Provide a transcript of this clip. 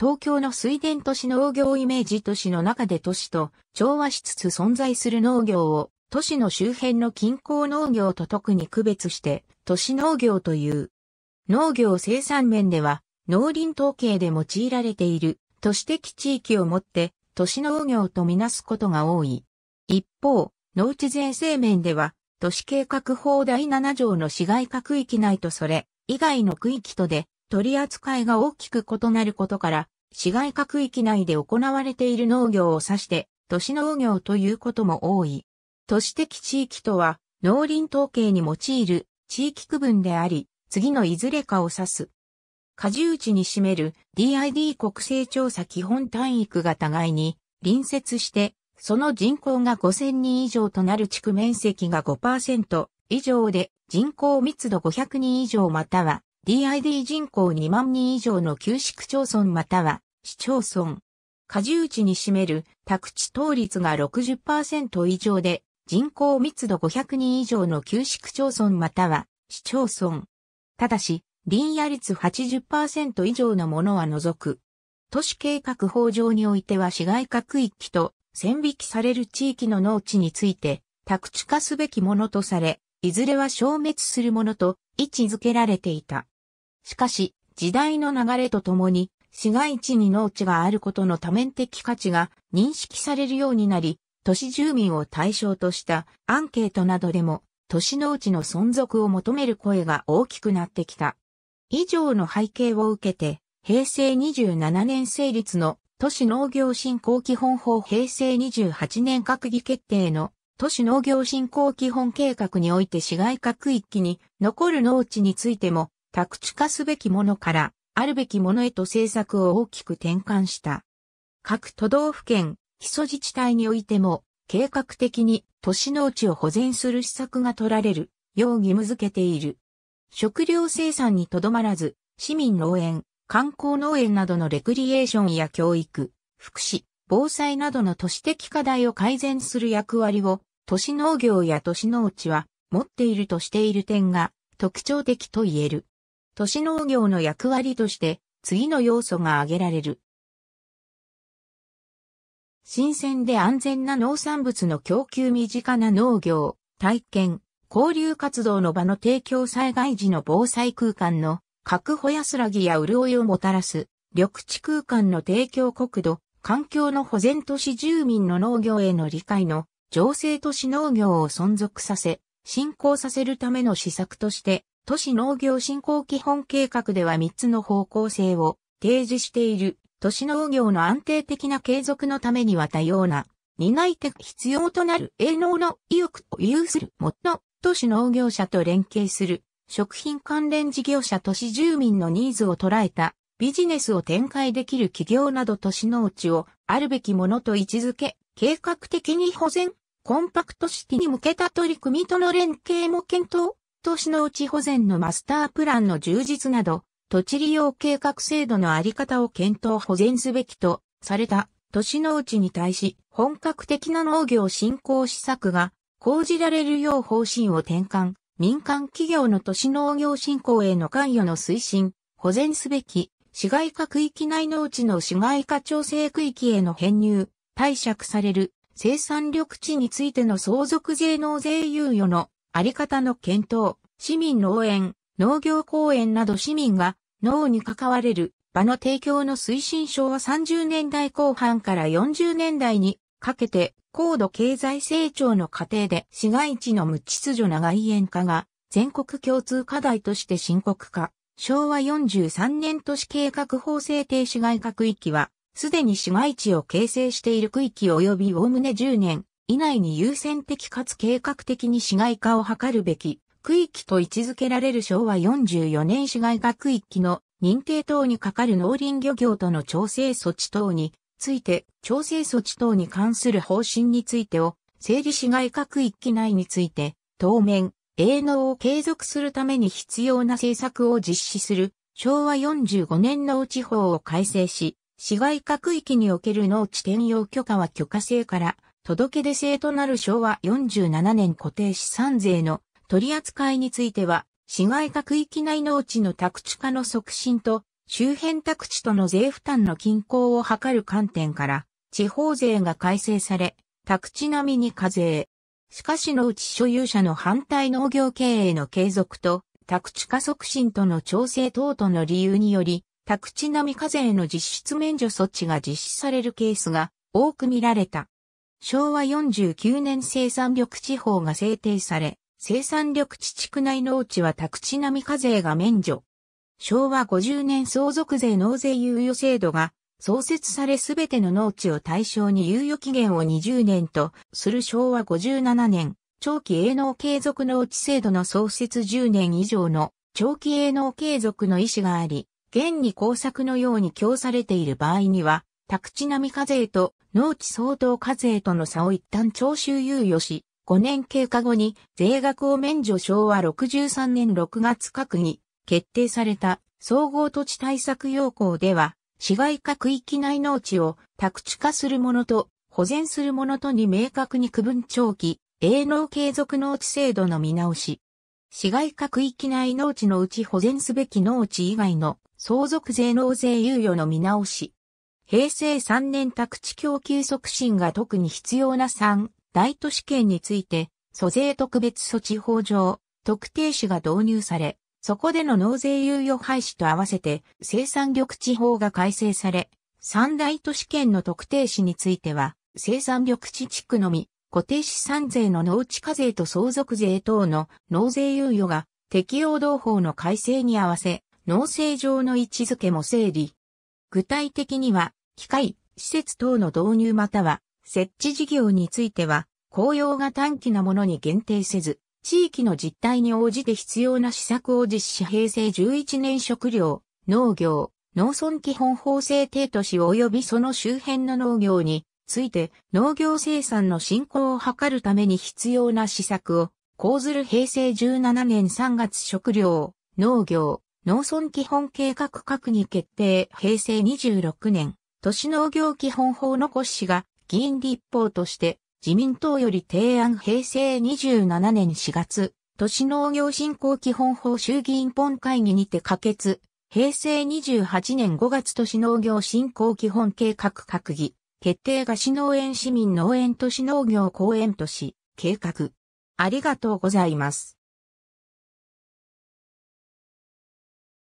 東京の水田都市農業イメージ都市の中で都市と調和しつつ存在する農業を都市の周辺の近郊農業と特に区別して都市農業という。農業生産面では農林統計で用いられている都市的地域をもって都市農業とみなすことが多い。一方、農地税制面では都市計画法第7条の市街化区域内とそれ以外の区域とで取り扱いが大きく異なることから、市街各域内で行われている農業を指して、都市農業ということも多い。都市的地域とは、農林統計に用いる地域区分であり、次のいずれかを指す。果樹地に占める DID 国勢調査基本単位区が互いに隣接して、その人口が5000人以上となる地区面積が5%以上で人口密度500人以上または DID 人口2万人以上の旧市区町村または市町村。果住地に占める宅地等率が60%以上で人口密度500人以上の旧市区町村または市町村。ただし、林野率80%以上のものは除く。都市計画法上においては市街化区域と線引きされる地域の農地について宅地化すべきものとされ、いずれは消滅するものと位置づけられていた。しかし、時代の流れとともに、市街地に農地があることの多面的価値が認識されるようになり、都市住民を対象としたアンケートなどでも、都市農地の存続を求める声が大きくなってきた。以上の背景を受けて、平成27年成立の都市農業振興基本法平成28年閣議決定の都市農業振興基本計画において市街各域に残る農地についても宅地化すべきものから、あるべきものへと政策を大きく転換した。各都道府県、基礎自治体においても、計画的に都市農地を保全する施策が取られる、よう義務付けている。食料生産にとどまらず、市民農園、観光農園などのレクリエーションや教育、福祉、防災などの都市的課題を改善する役割を、都市農業や都市農地は持っているとしている点が特徴的と言える。都市農業の役割として、次の要素が挙げられる。新鮮で安全な農産物の供給身近な農業、体験、交流活動の場の提供災害時の防災空間の確保安らぎや潤いをもたらす、緑地空間の提供国土、環境の保全都市住民の農業への理解の情勢都市農業を存続させ、進行させるための施策として、都市農業振興基本計画では3つの方向性を提示している。都市農業の安定的な継続のためには多様な担い手必要となる営農の意欲を有するもっと都市農業者と連携する食品関連事業者都市住民のニーズを捉えたビジネスを展開できる企業など都市農地をあるべきものと位置づけ計画的に保全コンパクトシティに向けた取り組みとの連携も検討都市のうち保全のマスタープランの充実など、土地利用計画制度のあり方を検討保全すべきとされた都市のうちに対し本格的な農業振興施策が講じられるよう方針を転換、民間企業の都市農業振興への関与の推進、保全すべき市街化区域内農地の市街化調整区域への編入、貸借される生産緑地についての相続税納税猶予のあり方の検討、市民農園、農業公園など市民が農に関われる場の提供の推進昭は30年代後半から40年代にかけて高度経済成長の過程で市街地の無秩序な外縁化が全国共通課題として深刻化。昭和43年都市計画法制定市街化区域は、すでに市街地を形成している区域及びおおむね10年以内に優先的かつ計画的に市街化を図るべき区域と位置づけられる昭和44年市街化区域の認定等に係る農林漁業との調整措置等について、調整措置等に関する方針についてを、整理市街化区域内について、当面、営農を継続するために必要な政策を実施する、昭和45年農地法を改正し、市街化区域における農地転用許可は許可制から、届け出制となる昭和47年固定資産税の取り扱いについては、市街化区域内農地の宅地化の促進と、周辺宅地との税負担の均衡を図る観点から、地方税が改正され、宅地並みに課税。しかし農地所有者の反対農業経営の継続と、宅地化促進との調整等々の理由により、宅地並み課税の実質免除措置が実施されるケースが多く見られた。昭和49年生産緑地法が制定され、生産緑地地区内農地は宅地並み課税が免除。昭和50年相続税納税猶予制度が創設されすべての農地を対象に猶予期限を20年とする昭和57年、長期営農継続農地制度の創設10年以上の長期営農継続の意思があり、現に工作のように供されている場合には、宅地並み課税と農地相当課税との差を一旦徴収猶予し、5年経過後に税額を免除昭和63年6月閣議決定された総合土地対策要項では、市街化区域内農地を宅地化するものと保全するものとに明確に区分長期、営農継続農地制度の見直し。市街化区域内農地のうち保全すべき農地以外の相続税納税猶予の見直し。平成3年宅地供給促進が特に必要な3大都市圏について、租税特別措置法上、特定種が導入され、そこでの納税猶予廃止と合わせて生産緑地法が改正され、三大都市圏の特定市については、生産緑地地区のみ、固定資産税の農地課税と相続税等の納税猶予が適用同法の改正に合わせ、農政上の位置づけも整理。具体的には、機械、施設等の導入または設置事業については、効用が短期なものに限定せず、地域の実態に応じて必要な施策を実施平成11年食料、農業、農村基本法制定都市及びその周辺の農業について農業生産の振興を図るために必要な施策を講ずる平成17年3月食料、農業、農村基本計画閣議決定平成26年都市農業基本法の骨子が議員立法として自民党より提案平成27年4月、都市農業振興基本法衆議院本会議にて可決、平成28年5月都市農業振興基本計画閣議、決定が市農園市民農園都市農業公園都市計画。ありがとうございます。